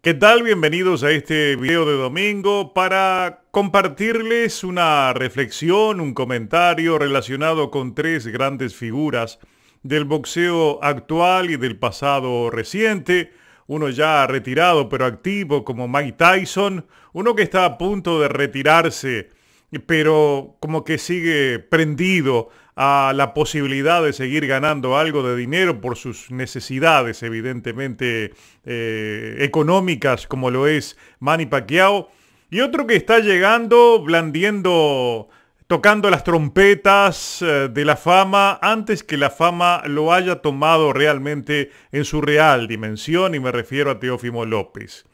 ¿Qué tal? Bienvenidos a este video de domingo para compartirles una reflexión, un comentario relacionado con tres grandes figuras del boxeo actual y del pasado reciente. Uno ya retirado pero activo como Mike Tyson, uno que está a punto de retirarse pero como que sigue prendido a la posibilidad de seguir ganando algo de dinero por sus necesidades, evidentemente, eh, económicas, como lo es Manny Pacquiao. Y otro que está llegando, blandiendo, tocando las trompetas eh, de la fama antes que la fama lo haya tomado realmente en su real dimensión, y me refiero a Teófimo López.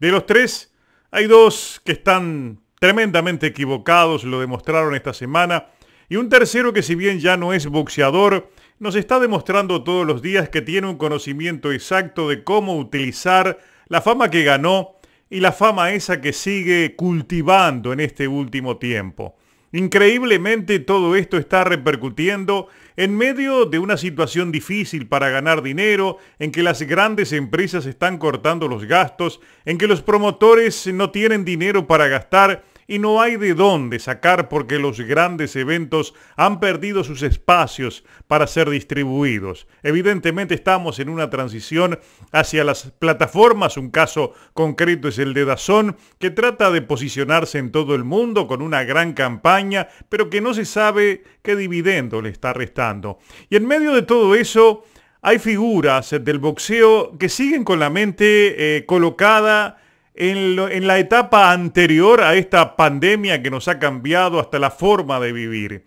De los tres, hay dos que están tremendamente equivocados, lo demostraron esta semana y un tercero que si bien ya no es boxeador, nos está demostrando todos los días que tiene un conocimiento exacto de cómo utilizar la fama que ganó y la fama esa que sigue cultivando en este último tiempo. Increíblemente todo esto está repercutiendo en medio de una situación difícil para ganar dinero, en que las grandes empresas están cortando los gastos, en que los promotores no tienen dinero para gastar y no hay de dónde sacar porque los grandes eventos han perdido sus espacios para ser distribuidos. Evidentemente estamos en una transición hacia las plataformas, un caso concreto es el de Dazón, que trata de posicionarse en todo el mundo con una gran campaña, pero que no se sabe qué dividendo le está restando. Y en medio de todo eso, hay figuras del boxeo que siguen con la mente eh, colocada en, la etapa anterior a esta pandemia que nos ha cambiado hasta la forma de vivir.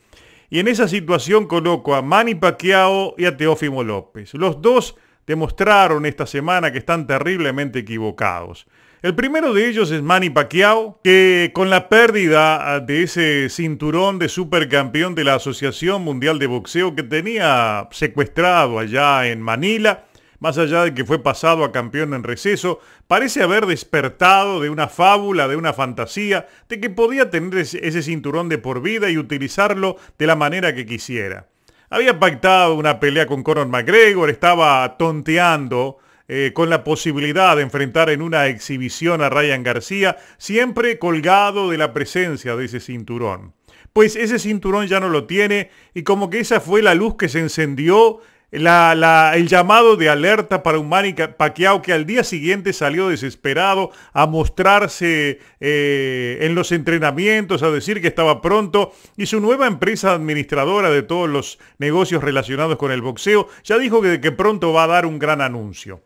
Y en esa situación coloco a Manny Pacquiao y a Teófimo López. Los dos demostraron esta semana que están terriblemente equivocados. El primero de ellos es Manny Pacquiao, que con la pérdida de ese cinturón de supercampeón de la Asociación Mundial de Boxeo que tenía secuestrado allá en Manila, más allá de que fue pasado a campeón en receso, parece haber despertado de una fábula, de una fantasía, de que podía tener ese cinturón de por vida y utilizarlo de la manera que quisiera. Había pactado una pelea con Conor McGregor, estaba tonteando eh, con la posibilidad de enfrentar en una exhibición a Ryan García, siempre colgado de la presencia de ese cinturón. Pues ese cinturón ya no lo tiene y como que esa fue la luz que se encendió el llamado de alerta para un Manny que al día siguiente salió desesperado a mostrarse eh, en los entrenamientos, a decir que estaba pronto y su nueva empresa administradora de todos los negocios relacionados con el boxeo ya dijo que, que pronto va a dar un gran anuncio.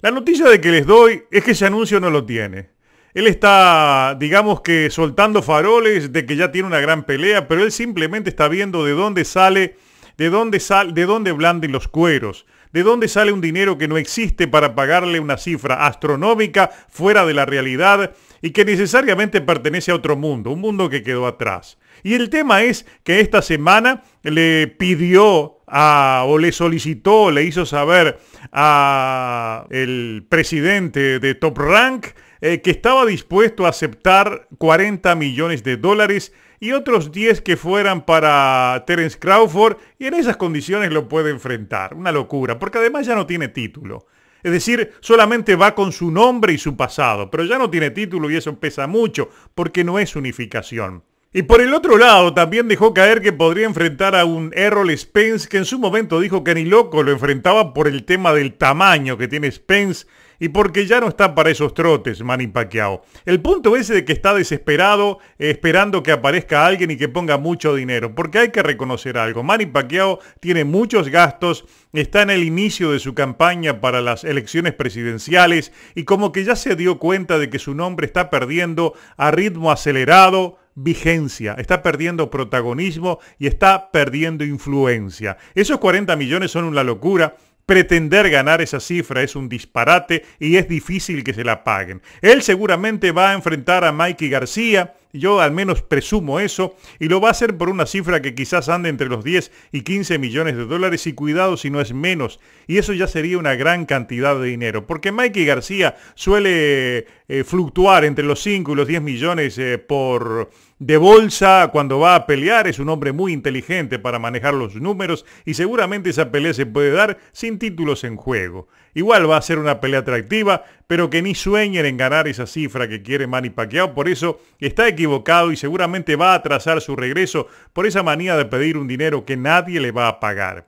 La noticia de que les doy es que ese anuncio no lo tiene. Él está, digamos que, soltando faroles de que ya tiene una gran pelea, pero él simplemente está viendo de dónde sale ¿De dónde, sal, ¿De dónde blanden los cueros? ¿De dónde sale un dinero que no existe para pagarle una cifra astronómica fuera de la realidad y que necesariamente pertenece a otro mundo, un mundo que quedó atrás? Y el tema es que esta semana le pidió o le solicitó, le hizo saber al presidente de Top Rank eh, que estaba dispuesto a aceptar 40 millones de dólares y otros 10 que fueran para Terence Crawford y en esas condiciones lo puede enfrentar. Una locura, porque además ya no tiene título. Es decir, solamente va con su nombre y su pasado, pero ya no tiene título y eso pesa mucho, porque no es unificación. Y por el otro lado, también dejó caer que podría enfrentar a un Errol Spence, que en su momento dijo que ni loco lo enfrentaba por el tema del tamaño que tiene Spence y porque ya no está para esos trotes Manny Pacquiao. El punto es de que está desesperado eh, esperando que aparezca alguien y que ponga mucho dinero, porque hay que reconocer algo. Manny Pacquiao tiene muchos gastos, está en el inicio de su campaña para las elecciones presidenciales y como que ya se dio cuenta de que su nombre está perdiendo a ritmo acelerado, vigencia, está perdiendo protagonismo y está perdiendo influencia. Esos 40 millones son una locura. Pretender ganar esa cifra es un disparate y es difícil que se la paguen. Él seguramente va a enfrentar a Mikey García yo al menos presumo eso y lo va a hacer por una cifra que quizás ande entre los 10 y 15 millones de dólares y cuidado si no es menos. Y eso ya sería una gran cantidad de dinero. Porque Mikey García suele eh, fluctuar entre los 5 y los 10 millones eh, por de bolsa cuando va a pelear. Es un hombre muy inteligente para manejar los números y seguramente esa pelea se puede dar sin títulos en juego. Igual va a ser una pelea atractiva, pero que ni sueñen en ganar esa cifra que quiere Manny Pacquiao. Por eso está equivocado y seguramente va a atrasar su regreso por esa manía de pedir un dinero que nadie le va a pagar.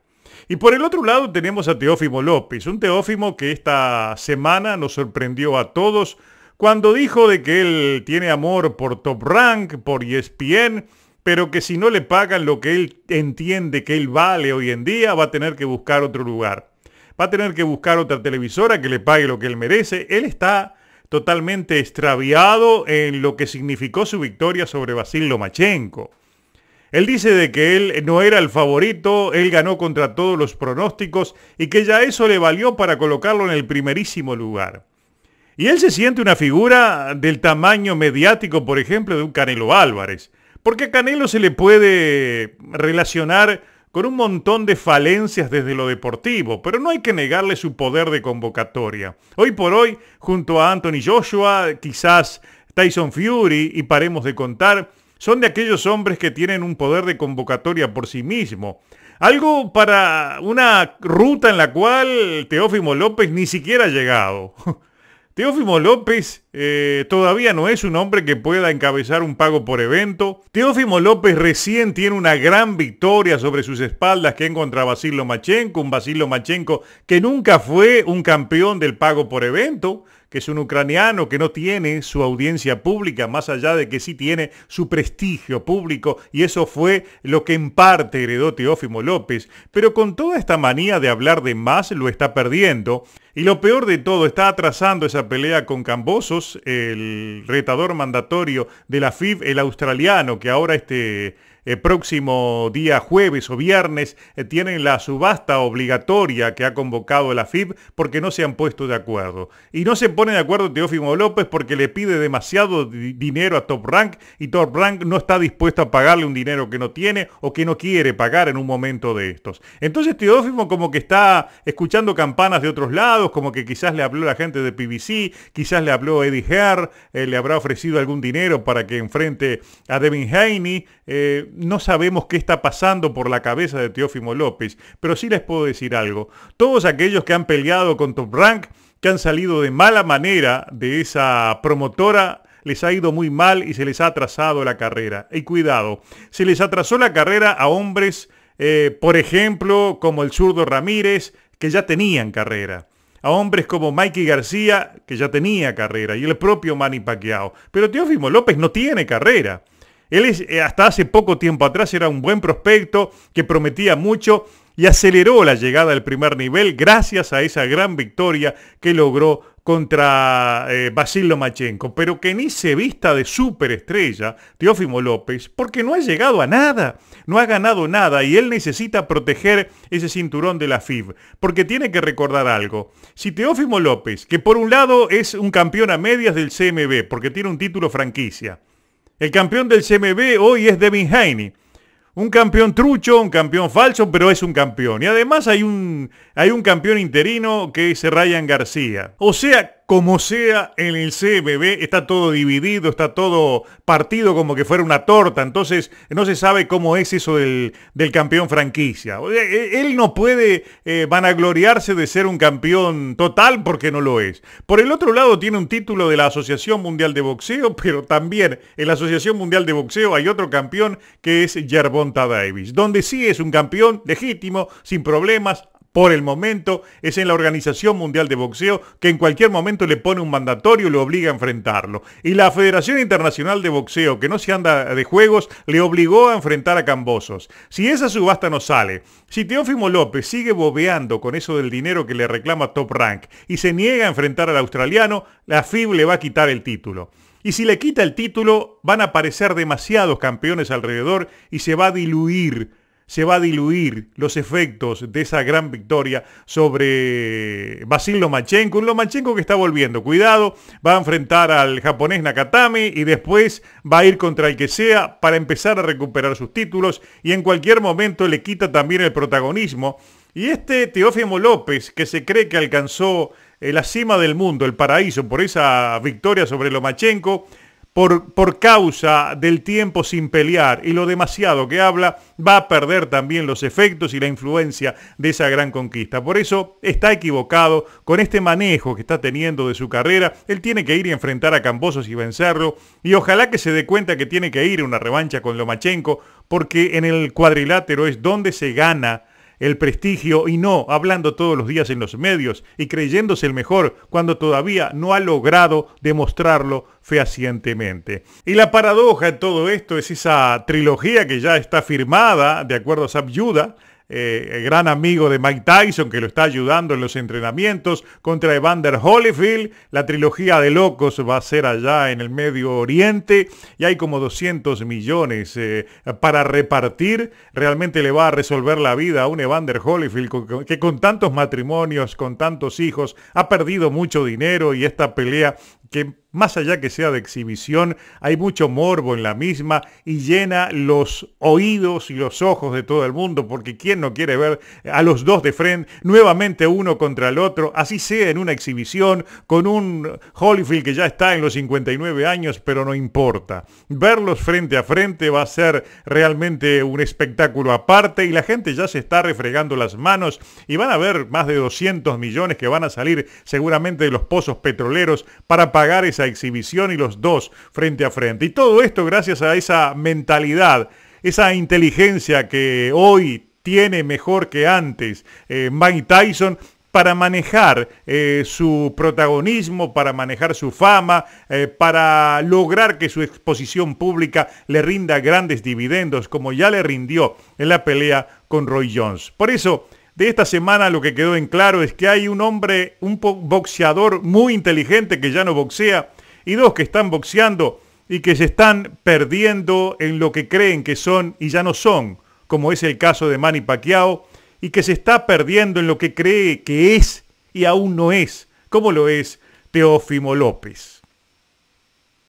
Y por el otro lado tenemos a Teófimo López, un Teófimo que esta semana nos sorprendió a todos cuando dijo de que él tiene amor por Top Rank, por ESPN, pero que si no le pagan lo que él entiende que él vale hoy en día, va a tener que buscar otro lugar. Va a tener que buscar otra televisora que le pague lo que él merece. Él está totalmente extraviado en lo que significó su victoria sobre Basil Lomachenko. Él dice de que él no era el favorito, él ganó contra todos los pronósticos y que ya eso le valió para colocarlo en el primerísimo lugar. Y él se siente una figura del tamaño mediático, por ejemplo, de un Canelo Álvarez, porque a Canelo se le puede relacionar con un montón de falencias desde lo deportivo, pero no hay que negarle su poder de convocatoria. Hoy por hoy, junto a Anthony Joshua, quizás Tyson Fury, y paremos de contar, son de aquellos hombres que tienen un poder de convocatoria por sí mismo. Algo para una ruta en la cual Teófimo López ni siquiera ha llegado. Teófimo López eh, todavía no es un hombre que pueda encabezar un pago por evento. Teófimo López recién tiene una gran victoria sobre sus espaldas que de Basil Machenko. un Basil Machenko que nunca fue un campeón del pago por evento, que es un ucraniano que no tiene su audiencia pública, más allá de que sí tiene su prestigio público, y eso fue lo que en parte heredó Teófimo López, pero con toda esta manía de hablar de más lo está perdiendo. Y lo peor de todo, está atrasando esa pelea con Cambosos, el retador mandatorio de la FIB, el australiano, que ahora este el próximo día jueves o viernes eh, tienen la subasta obligatoria que ha convocado la FIB porque no se han puesto de acuerdo. Y no se pone de acuerdo Teófimo López porque le pide demasiado dinero a Top Rank y Top Rank no está dispuesto a pagarle un dinero que no tiene o que no quiere pagar en un momento de estos. Entonces Teófimo como que está escuchando campanas de otros lados, como que quizás le habló la gente de PBC, quizás le habló Eddie Herr, eh, le habrá ofrecido algún dinero para que enfrente a Devin Haney. Eh, no sabemos qué está pasando por la cabeza de Teófimo López, pero sí les puedo decir algo. Todos aquellos que han peleado con Top Rank, que han salido de mala manera de esa promotora, les ha ido muy mal y se les ha atrasado la carrera. Y cuidado, se les atrasó la carrera a hombres, eh, por ejemplo, como el zurdo Ramírez, que ya tenían carrera a hombres como Mikey García, que ya tenía carrera, y el propio Manny Pacquiao. Pero Teófimo López no tiene carrera. Él eh, hasta hace poco tiempo atrás era un buen prospecto que prometía mucho y aceleró la llegada al primer nivel gracias a esa gran victoria que logró contra eh, Basilio Machenko, pero que ni se vista de superestrella Teófimo López, porque no ha llegado a nada, no ha ganado nada y él necesita proteger ese cinturón de la FIB, porque tiene que recordar algo. Si Teófimo López, que por un lado es un campeón a medias del CMB, porque tiene un título franquicia, el campeón del CMB hoy es Devin Haney. Un campeón trucho, un campeón falso, pero es un campeón. Y además hay un, hay un campeón interino que es Ryan García. O sea, como sea en el CBB, está todo dividido, está todo partido como que fuera una torta, entonces no se sabe cómo es eso del, campeón franquicia. E, él no puede eh, vanagloriarse de ser un campeón total porque no lo es. Por el otro lado tiene un título de la Asociación Mundial de Boxeo, pero también en la Asociación Mundial de Boxeo hay otro campeón que es Yerbonta Davis, donde sí es un campeón legítimo, sin problemas, por el momento es en la Organización Mundial de Boxeo, que en cualquier momento le pone un mandatorio y lo obliga a enfrentarlo. Y la Federación Internacional de Boxeo, que no se anda de juegos, le obligó a enfrentar a Cambosos. Si esa subasta no sale, si Teófimo López sigue bobeando con eso del dinero que le reclama Top Rank y se niega a enfrentar al australiano, la FIB le va a quitar el título. Y si le quita el título, van a aparecer demasiados campeones alrededor y se va a diluir se va a diluir los efectos de esa gran victoria sobre Basil Lomachenko. Un Lomachenko que está volviendo. Cuidado, va a enfrentar al japonés Nakatame y después va a ir contra el que sea para empezar a recuperar sus títulos y en cualquier momento le quita también el protagonismo. Y este Teófimo López, que se cree que alcanzó eh, la cima del mundo, el paraíso, por esa victoria sobre Lomachenko, por, causa del tiempo sin pelear y lo demasiado que habla, va a perder también los efectos y la influencia de esa gran conquista. Por eso está equivocado con este manejo que está teniendo de su carrera. Él tiene que ir y enfrentar a Cambosos y vencerlo. Y ojalá que se dé cuenta que tiene que ir a una revancha con Lomachenko, porque en el cuadrilátero es donde se gana el prestigio y no hablando todos los días en los medios y creyéndose el mejor cuando todavía no ha logrado demostrarlo fehacientemente. Y la paradoja de todo esto es esa trilogía que ya está firmada, de acuerdo a Sabyuda, eh, gran amigo de Mike Tyson, que lo está ayudando en los entrenamientos, contra Evander Holyfield. La trilogía de locos va a ser allá en el Medio Oriente y hay como 200 millones eh, para repartir. Realmente le va a resolver la vida a un Evander Holyfield que con tantos matrimonios, con tantos hijos, ha perdido mucho dinero y esta pelea que más allá que sea de exhibición, hay mucho morbo en la misma y llena los oídos y los ojos de todo el mundo, porque ¿quién no quiere ver a los dos de frente, nuevamente uno contra el otro, así sea en una exhibición, con un Holyfield que ya está en los 59 años, pero no importa. Verlos frente a frente va a ser realmente un espectáculo aparte y la gente ya se está refregando las manos y van a haber más de 200 millones que van a salir seguramente de los pozos petroleros para pagar ese exhibición y los dos frente a frente. Y todo esto gracias a esa mentalidad, esa inteligencia que hoy tiene mejor que antes eh, Mike Tyson para manejar eh, su protagonismo, para manejar su fama, eh, para lograr que su exposición pública le rinda grandes dividendos, como ya le rindió en la pelea con Roy Jones. Por eso, de esta semana lo que quedó en claro es que hay un hombre, un boxeador muy inteligente que ya no boxea y dos que están boxeando y que se están perdiendo en lo que creen que son y ya no son, como es el caso de Manny Pacquiao, y que se está perdiendo en lo que cree que es y aún no es, como lo es Teófimo López.